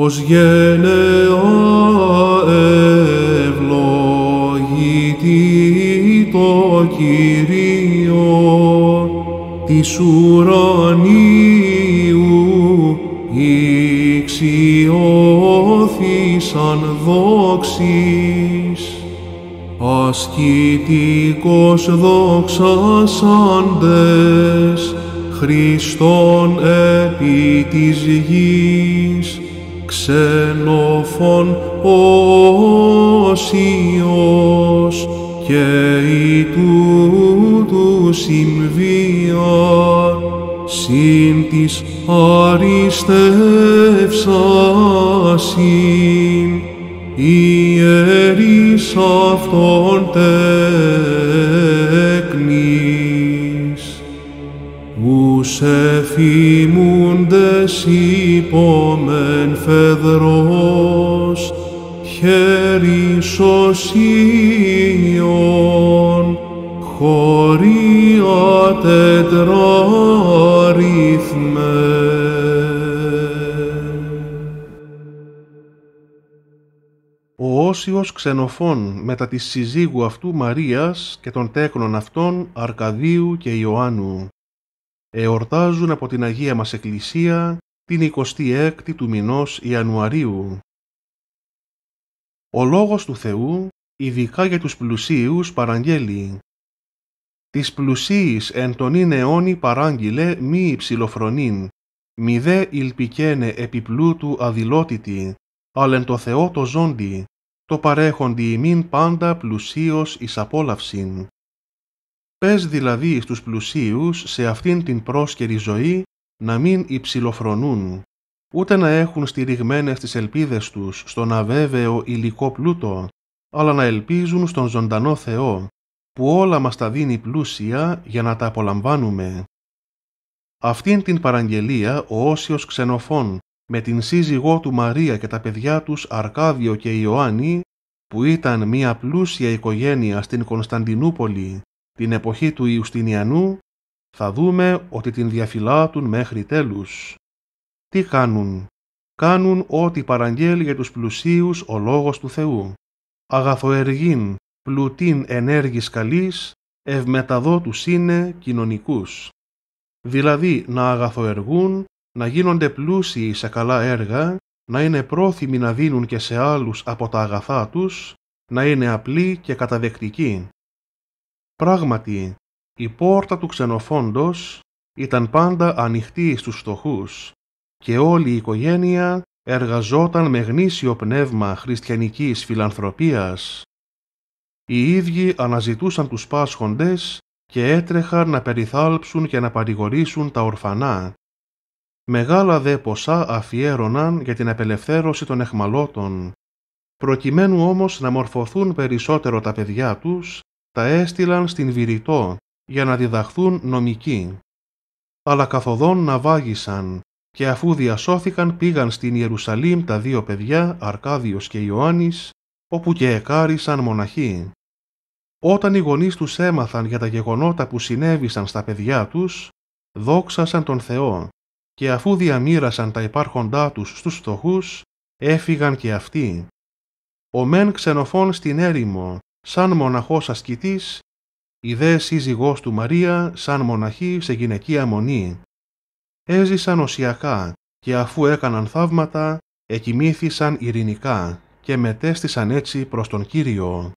ως γενεά ευλογητή το Κυρίο της ουρανίου ηξιώθησαν δόξης ασκητικός δοξασάντες Χριστόν επί της γης Ξενοφών όσιος και η τούτου συμβίαν συν της αριστεύσασιν ιερείς αυτών τέ ους εφημούντες υπόμεν φεδρός, χέρις σωσίων, χωρία Ο Όσιος Ξενοφών μετά τη συζύγου αυτού Μαρίας και των τέκνων αυτών Αρκαδίου και Ιωάννου εορτάζουν από την Αγία μας Εκκλησία την 26η του μηνός Ιανουαρίου. Ο Λόγος του Θεού, ειδικά για τους πλουσίους, παραγγέλει «Της πλουσίης εν τον είναι αιώνι παράγγειλε μη υψηλοφρονήν, μη δε ηλπικένε επί πλούτου αδηλότητη, αλλά το Θεό το ζώντι, το παρέχοντι ημίν πάντα πλουσίως εις απόλαυσιν. Πες δηλαδή στους πλουσίους σε αυτήν την πρόσκαιρη ζωή να μην υψηλοφρονούν, ούτε να έχουν στηριγμένες τις ελπίδες τους στον αβέβαιο υλικό πλούτο, αλλά να ελπίζουν στον ζωντανό Θεό, που όλα μας τα δίνει πλούσια για να τα απολαμβάνουμε. Αυτήν την παραγγελία ο Όσιος Ξενοφών με την σύζυγό του Μαρία και τα παιδιά τους Αρκάδιο και Ιωάννη, που ήταν μια πλούσια οικογένεια στην Κωνσταντινούπολη την εποχή του Ιουστινιανού θα δούμε ότι την διαφυλάτουν μέχρι τέλους. Τι κάνουν. Κάνουν ό,τι παραγγέλει για τους πλουσίους ο Λόγος του Θεού. Αγαθοεργήν, πλουτήν ενέργης καλής, ευμεταδότους είναι κοινωνικούς. Δηλαδή να αγαθοεργούν, να γίνονται πλούσιοι σε καλά έργα, να είναι πρόθυμοι να δίνουν και σε άλλους από τα αγαθά τους, να είναι απλοί και καταδεκτικοί. Πράγματι, η πόρτα του ξενοφόντος ήταν πάντα ανοιχτή στους φτωχούς και όλη η οικογένεια εργαζόταν με γνήσιο πνεύμα χριστιανικής φιλανθρωπίας. Οι ίδιοι αναζητούσαν τους πάσχοντες και έτρεχαν να περιθάλψουν και να παρηγορήσουν τα ορφανά. Μεγάλα δε ποσά αφιέρωναν για την απελευθέρωση των εχμαλώτων, προκειμένου όμως να μορφωθούν περισσότερο τα παιδιά τους τα έστειλαν στην Βηρητό για να διδαχθούν νομικοί. Αλλά καθοδόν ναυάγησαν και αφού διασώθηκαν πήγαν στην Ιερουσαλήμ τα δύο παιδιά, Αρκάδιος και Ιωάννης, όπου και εκάρισαν μοναχοί. Όταν οι γονείς τους έμαθαν για τα γεγονότα που συνέβησαν στα παιδιά τους, δόξασαν τον Θεό και αφού διαμήρασαν τα υπάρχοντά τους στους φτωχούς, έφυγαν και αυτοί. Ο μεν ξενοφών στην έρημο σαν μοναχός ασκητής, η δε σύζυγός του Μαρία, σαν μοναχή σε γυναικεία μονή, Έζησαν οσιακά και αφού έκαναν θαύματα, εκοιμήθησαν ειρηνικά και μετέστησαν έτσι προς τον Κύριο.